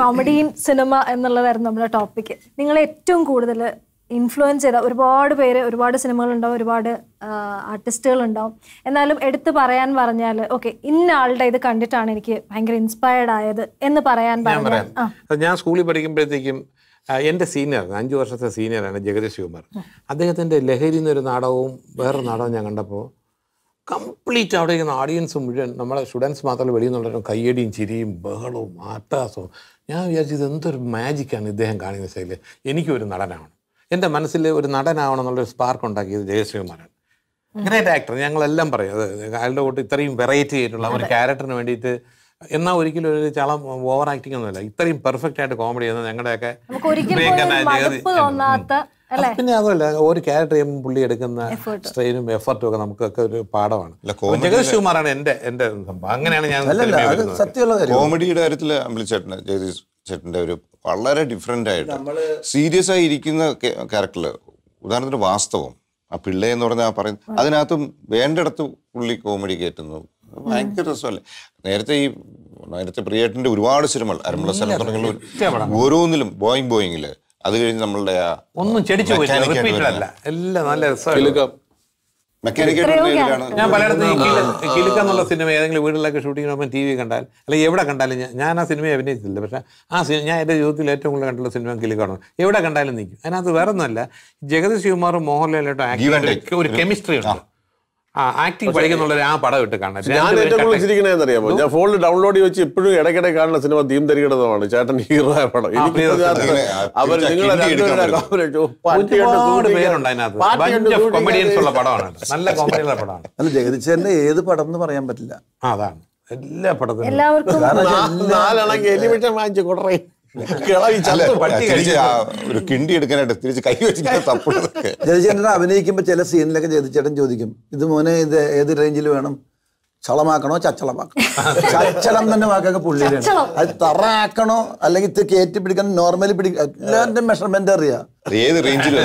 കോമഡിയും cinema എന്നുള്ളതായിരുന്നു നമ്മുടെ topic നിങ്ങൾ ഏറ്റവും കൂടുതൽ ഇൻഫ്ലുവൻസ് ചെയ്ത ഒരുപാട് പേര് ഒരുപാട് സിനിമകളുണ്ടാവും ഒരുപാട് ആർട്ടിസ്റ്റുകളുണ്ടാവും എന്നാലും എടുത്തു പറയാൻ പറഞ്ഞാൽ ഓക്കെ ഇന്ന ആളുടെ ഇത് കണ്ടിട്ടാണ് എനിക്ക് ഭയങ്കര ഇൻസ്പയർഡ് ആയത് എന്ന് പറയാൻ പറഞ്ഞാൽ ഞാൻ സ്കൂളിൽ പഠിക്കുമ്പോഴത്തേക്കും എൻ്റെ സീനിയർ അഞ്ചു വർഷത്തെ സീനിയറാണ് ജഗദീഷ് കുമാർ അദ്ദേഹത്തിൻ്റെ ലഹരി എന്നൊരു നാടകവും വേറൊരു നാടകവും ഞാൻ കണ്ടപ്പോൾ കംപ്ലീറ്റ് അവിടെ ഇരിക്കുന്ന ഓഡിയൻസ് മുഴുവൻ നമ്മളെ സ്റ്റുഡൻസ് മാത്രമല്ല വെളിയിൽ നിന്നുള്ള കയ്യടിയും ചിരിയും ബഹളവും ആട്ടാസവും ഞാൻ വിചാരിച്ചത് എന്തൊരു മാജിക്കാണ് ഇദ്ദേഹം കാണിക്കുന്ന ശൈലി എനിക്കൊരു നടനാണ് എൻ്റെ മനസ്സിൽ ഒരു നടനാവണം എന്നുള്ളൊരു സ്പാർക്ക് ഉണ്ടാക്കിയത് ജയശ്രീകുമാരാണ് ഗ്രേറ്റ് ആക്ടർ ഞങ്ങളെല്ലാം പറയും അത് അയാളുടെ കൂട്ട് ഇത്രയും വെറൈറ്റി ആയിട്ടുള്ള ഒരു ക്യാരക്ടറിന് വേണ്ടിയിട്ട് എന്നാൽ ഒരിക്കലും ഒരു ചളം ഓവർ ആക്ടിങ് ഒന്നുമില്ല ഇത്രയും പെർഫെക്റ്റ് ആയിട്ട് കോമഡി ചെയ്യുന്നത് ഞങ്ങളുടെയൊക്കെ പിന്നെ അതല്ല ഒരു ക്യാരക്ടർ ചെയ്യുമ്പോൾ പുള്ളി എടുക്കുന്ന സ്ട്രെയിനും എഫർട്ടും ഒക്കെ നമുക്കൊക്കെ ഒരു പാഠമാണ് ജഗദീഷ് കുമാറാണ് എന്റെ എന്റെ അങ്ങനെയാണ് ഞാൻ സത്യമുള്ള കോമഡിയുടെ കാര്യത്തിൽ അമ്പലിച്ചേട്ടന് ജഗദീഷ് ചേട്ടന്റെ ഒരു വളരെ ഡിഫറെന്റ് ആയിട്ട് സീരിയസ് ആയി ഇരിക്കുന്ന ക്യാരക്ടറിൽ ഉദാഹരണത്തിന് വാസ്തവം ആ പിള്ളേ എന്ന് പറഞ്ഞാൽ പറയുന്നത് അതിനകത്തും വേണ്ടിടത്ത് പുള്ളി കോമഡി കയറ്റുന്നു ഭയങ്കര രസമല്ലേ നേരത്തെ ഈ നേരത്തെ പ്രിയേട്ടന്റെ ഒരുപാട് സിനിമകൾ അരമുള്ള സ്ഥലം തുടങ്ങിയുള്ള ഓരോന്നിലും ബോയിങ് ബോയിങ്ങില് അത് കഴിഞ്ഞ് നമ്മളുടെ ഒന്നും ചെടിച്ചു എല്ലാം നല്ല രസമാണ് ഞാൻ കിലുക്ക എന്നുള്ള സിനിമ ഏതെങ്കിലും വീടുകളിലൊക്കെ ഷൂട്ടിംഗ് ആകുമ്പോൾ ടി വി കണ്ടാൽ അല്ലെങ്കിൽ എവിടെ കണ്ടാലും ഞാൻ ആ സിനിമയെ അഭിനയിച്ചില്ല പക്ഷേ ആ സിനിമ ഞാൻ എൻ്റെ ജീവിതത്തിൽ ഏറ്റവും കൂടുതൽ കണ്ടുള്ള സിനിമ കിലുക്കാണ് എവിടെ കണ്ടാലും നിൽക്കും അതിനകത്ത് വേറെ ഒന്നുമല്ല ജഗതി ശിവകുമാറും മോഹൻലാലായിട്ടും ഒരു കെമിസ്ട്രി ഉണ്ടോ ആക്ടിങ് പഠിക്കുന്നുള്ള ആ പടം ഇട്ട് കാണാം ഞാൻ ഏറ്റവും കൂടുതൽ അറിയാമോ ഞാൻ ഫോണിൽ ഡൗൺലോഡ് വെച്ച് ഇപ്പോഴും ഇടയ്ക്കിടെ കാണുന്ന സിനിമ തീം തരികിടുന്നതാണ് ചേട്ടൻ ഹീറോ പടം അവർ നിങ്ങളുടെ പടമാണ് നല്ല കോമഡിയുള്ള പടമാണ് അല്ല ജഗതിച്ചേട്ടന്റെ ഏത് പടം എന്ന് പറയാൻ പറ്റില്ല അതാണ് എല്ലാ പടത്തിലും എല്ലാവർക്കും നാലെണ്ണം എലിമിഷൻ വാങ്ങിച്ചു കൊടറേ ഒരു കിണ്ടി എടുക്കാനായിട്ട് തിരിച്ച് കൈ വെച്ചിട്ട് തപ്പുള്ളതൊക്കെ ജയചേട്ടൻ അഭിനയിക്കുമ്പോൾ ചില സീനിലൊക്കെ ജയചേട്ടൻ ചോദിക്കും ഇത് മോനെ ഇത് ഏത് റേഞ്ചിൽ വേണം ചളമാക്കണോ ചച്ചളമാക്കണോ ചച്ചളം തന്നെ വാക്കൊക്കെ പുള്ളിയിലാണ് അത് തറാക്കണോ അല്ലെങ്കിൽ ഇത് കയറ്റി പിടിക്കണം നോർമലി പിടിക്കണം എല്ലാവരുടെ മെഷർമെന്റ് അറിയാം ഏത് റേഞ്ചിലും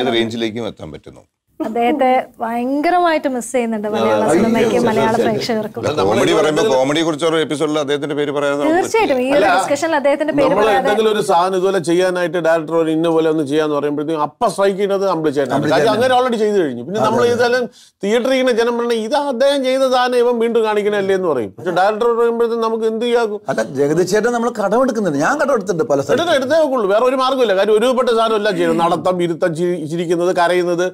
ഏത് റേഞ്ചിലേക്കും എത്താൻ പറ്റുന്നു അദ്ദേഹത്തെ ഭയങ്കരമായിട്ട് മിസ് ചെയ്യുന്നുണ്ട് മലയാള സിനിമയ്ക്ക് മലയാള പ്രേക്ഷകർക്കും കോമഡി പറയുമ്പോൾ കോമഡിയെ കുറിച്ചൊരു എപ്പിസോഡിൽ അദ്ദേഹത്തിന്റെ പേര് പറയാൻ തീർച്ചയായിട്ടും ഈ ഒരു ഡിസ്കഷനിൽ അദ്ദേഹത്തിന്റെ പേര് എന്തെങ്കിലും ഒരു സാധനം ഇതുപോലെ ചെയ്യാനായിട്ട് ഡയറക്ടർ ഒരു ഇന്ന പോലെ ഒന്ന് ചെയ്യാന്ന് പറയുമ്പോഴത്തേക്കും അപ്പ സ്ട്രൈക്ക് ചെയ്യുന്നത് അമ്പിളിച്ചായിട്ടാണ് അങ്ങനെ ഓൾറെഡി ചെയ്തു കഴിഞ്ഞു പിന്നെ നമ്മൾ ഇതെല്ലാം തിയേറ്ററിൽ ഇങ്ങനെ ജനം പറഞ്ഞ ഇത് അദ്ദേഹം ചെയ്ത സാധനം ഇവൻ വീണ്ടും കാണിക്കണല്ലേ എന്ന് പറയും പക്ഷെ ഡയറക്ടർ പറയുമ്പോഴത്തേക്കും നമുക്ക് എന്ത് ചെയ്യാക്കും അല്ല ജഗതിച്ചേട്ടൻ നമ്മൾ കടം എടുക്കുന്നുണ്ട് ഞാൻ കടം എടുത്തിട്ടുണ്ട് പല സ്ഥലത്ത് എടുത്തേ നോക്കുള്ളൂ വേറെ ഒരു മാർഗ്ഗമില്ല കാര്യം ഒരുപെട്ട സാധനം എല്ലാം ചെയ്യുന്നു നടത്തം ഇരുത്തം ചിരിക്കുന്നത് കരയുന്നത്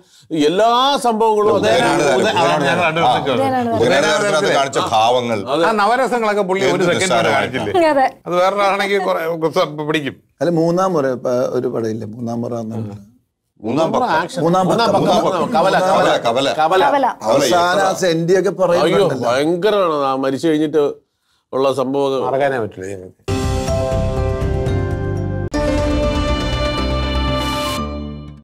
എല്ലാ സംഭവങ്ങളും കാണിച്ച ഭാവങ്ങൾ നവരസങ്ങളൊക്കെ പുള്ളി ഒരു അത് വേറൊരാണെങ്കിൽ പിടിക്കും അല്ല മൂന്നാം മുറ ഒരു പടയില്ലേ മൂന്നാം മുറ ഭയങ്കരമാണ് മരിച്ചു കഴിഞ്ഞിട്ട് ഉള്ള സംഭവം മറക്കാനേ പറ്റില്ല